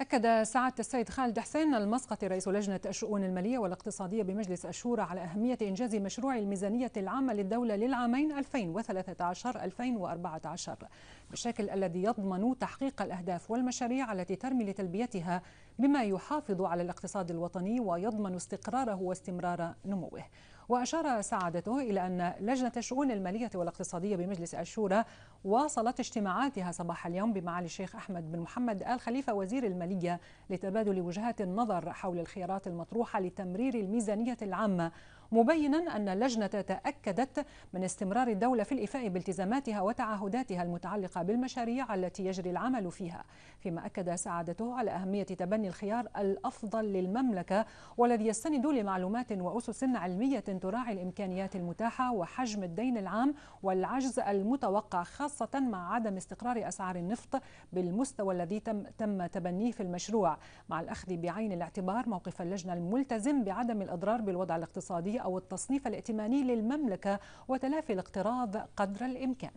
أكد سعادة السيد خالد حسين المسقطي رئيس لجنة الشؤون المالية والاقتصادية بمجلس الشورى على أهمية إنجاز مشروع الميزانية العامة للدولة للعامين 2013-2014 بالشكل الذي يضمن تحقيق الأهداف والمشاريع التي ترمي لتلبيتها بما يحافظ على الاقتصاد الوطني ويضمن استقراره واستمرار نموه وأشار سعادته إلى أن لجنة الشؤون المالية والاقتصادية بمجلس الشورى واصلت اجتماعاتها صباح اليوم بمعالي الشيخ أحمد بن محمد آل خليفة وزير المالية لتبادل وجهات النظر حول الخيارات المطروحة لتمرير الميزانية العامة مبينا أن اللجنة تأكدت من استمرار الدولة في الإيفاء بالتزاماتها وتعهداتها المتعلقة بالمشاريع التي يجري العمل فيها فيما أكد سعادته على أهمية تبني الخيار الأفضل للمملكة والذي يستند لمعلومات وأسس علمية تراعي الإمكانيات المتاحة وحجم الدين العام والعجز المتوقع خاصة مع عدم استقرار أسعار النفط بالمستوى الذي تم, تم تبنيه في المشروع مع الأخذ بعين الاعتبار موقف اللجنة الملتزم بعدم الإضرار بالوضع الاقتصادي أو التصنيف الائتماني للمملكة وتلافي الاقتراض قدر الإمكان